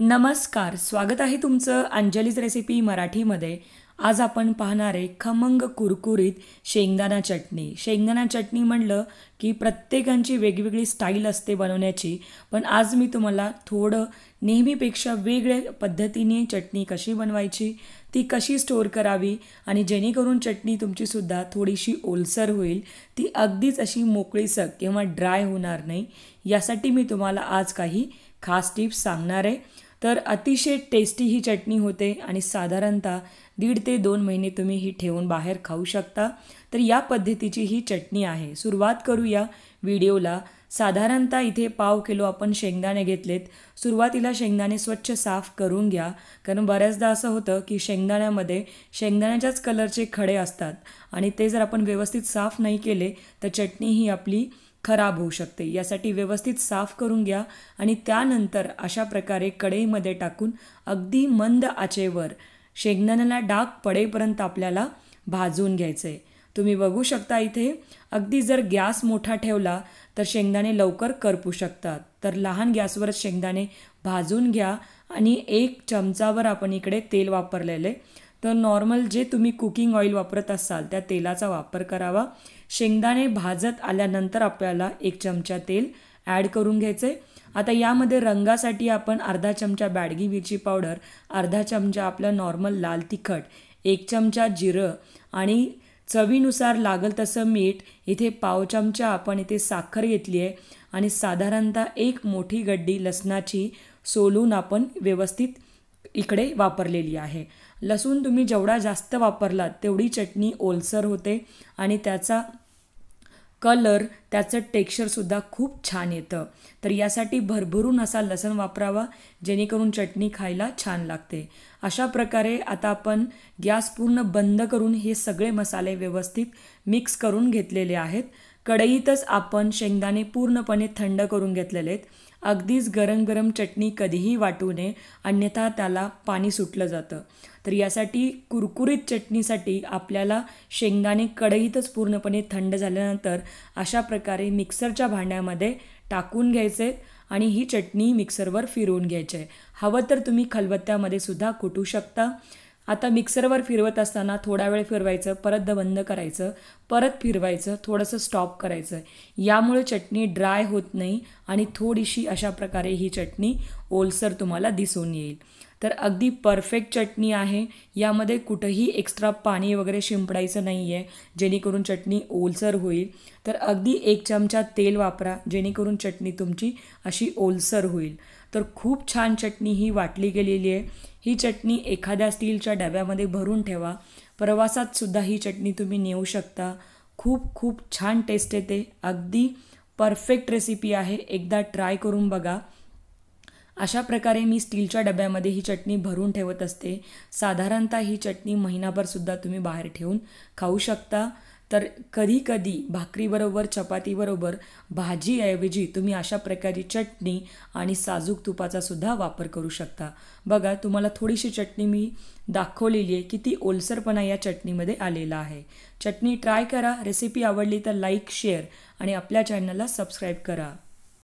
नमस्कार स्वागत आहे तुमचं अंजलीज रेसिपी मराठीमध्ये आज आपण पाहणार आहे खमंग कुरकुरीत शेंगदाणा चटणी शेंगदाणा चटणी म्हणलं की प्रत्येकांची वेगवेगळी स्टाईल असते बनवण्याची पण आज मी तुम्हाला थोडं नेहमीपेक्षा वेगळ्या पद्धतीने चटणी कशी बनवायची ती कशी स्टोअर करावी आणि जेणेकरून चटणी तुमचीसुद्धा थोडीशी ओलसर होईल ती अगदीच अशी मोकळीसक किंवा ड्राय होणार नाही यासाठी मी तुम्हाला आज काही खास टिप्स सांगणार आहे तर अतिशय टेस्टी ही चटणी होते आणि साधारणतः दीड ते दोन महिने तुम्ही ही ठेवून बाहेर खाऊ शकता तर या पद्धतीची ही चटणी आहे सुरुवात करूया व्हिडिओला साधारणतः इथे पाव किलो आपण शेंगदाणे घेतलेत सुरुवातीला शेंगदाणे स्वच्छ साफ करून घ्या कारण बऱ्याचदा असं होतं की शेंगदाण्यामध्ये शेंगदाण्याच्याच कलरचे खडे असतात आणि ते जर आपण व्यवस्थित साफ नाही केले तर चटणी ही आपली खराब होऊ शकते यासाठी व्यवस्थित साफ करून घ्या आणि त्यानंतर अशा प्रकारे कढईमध्ये टाकून अगदी मंद आचेवर शेंगदाण्याला डाग पडेपर्यंत आपल्याला भाजून घ्यायचं आहे तुम्ही बघू शकता इथे अगदी जर गॅस मोठा ठेवला तर शेंगदाणे लवकर करपू शकतात तर लहान गॅसवरच शेंगदाणे भाजून घ्या आणि एक चमचावर आपण इकडे तेल वापरलेले तर नॉर्मल जे तुम्ही कुकिंग ऑइल वापरत असाल त्या तेलाचा वापर करावा शेंगदाणे भाजत आल्यानंतर आपल्याला एक चमचा तेल ॲड करून घ्यायचं आहे आता यामध्ये रंगासाठी आपण अर्धा चमचा बॅडगी मिरची पावडर अर्धा चमचा आपलं नॉर्मल लाल तिखट एक चमचा जिरं आणि चवीनुसार लागल तसं मीठ इथे पाव चमचा आपण इथे साखर घेतली आहे आणि साधारणतः एक मोठी गड्डी लसणाची सोलून आपण व्यवस्थित इकडे वापरलेली आहे लसूण तुम्ही जेवढा जास्त वापरलात तेवढी चटणी ओलसर होते आणि त्याचा कलर त्याचं टेक्स्चरसुद्धा खूप छान येतं तर यासाठी भरभरून असा लसण वापरावा जेणेकरून चटणी खायला छान लागते अशा प्रकारे आता आपण गॅस पूर्ण बंद करून हे सगळे मसाले व्यवस्थित मिक्स करून घेतलेले आहेत कढईतच आपण शेंगदाणे पूर्णपणे थंड करून घेतलेले आहेत अगदीच गरम गरम चटणी कधीही वाटू नये अन्यथा त्याला पाणी सुटलं जातं तर यासाठी कुरकुरीत चटणीसाठी आपल्याला शेंगदाणे कढईतच पूर्णपणे थंड झाल्यानंतर अशा प्रकारे मिक्सरच्या भांड्यामध्ये टाकून घ्यायचे आणि ही चटणी मिक्सरवर फिरवून घ्यायची आहे हवं तर तुम्ही खलबत्त्यामध्ये सुद्धा कुटू शकता आता मिक्सरवर फिरवत असताना थोडा वेळ फिरवायचं परत बंद करायचं परत फिरवायचं थोडंसं स्टॉप करायचं यामुळे चटणी ड्राय होत नाही आणि थोडीशी अशा प्रकारे ही चटणी ओलसर तुम्हाला दिसून येईल तर अगदी परफेक्ट चटणी आहे यामध्ये कुठंही एक्स्ट्रा पाणी वगैरे शिंपडायचं नाही आहे जेणेकरून चटणी ओलसर होईल तर अगदी एक चमचा तेल वापरा जेणेकरून चटणी तुमची अशी ओलसर होईल तर खूप छान चटणी ही वाटली गेलेली आहे ही चटणी एखाद्या स्टीलच्या डब्यामध्ये भरून ठेवा प्रवासात सुद्धा ही चटणी तुम्ही नेऊ शकता खूप खूप छान टेस्ट येते अगदी परफेक्ट रेसिपी आहे एकदा ट्राय करून बघा अशा प्रकारे मी स्टीलच्या डब्यामध्ये ही चटणी भरून ठेवत असते साधारणतः ही चटणी महिनाभरसुद्धा तुम्ही बाहेर ठेवून खाऊ शकता तर कधीकधी भाकरीबरोबर चपातीबरोबर भाजीऐवजी तुम्ही अशा प्रकारची चटणी आणि साजूक तुपाचा सुद्धा वापर करू शकता बघा तुम्हाला थोडीशी चटणी मी दाखवलेली आहे की ती ओलसरपणा या चटणीमध्ये आलेला आहे चटणी ट्राय करा रेसिपी आवडली तर लाईक शेअर आणि आपल्या चॅनलला सबस्क्राईब करा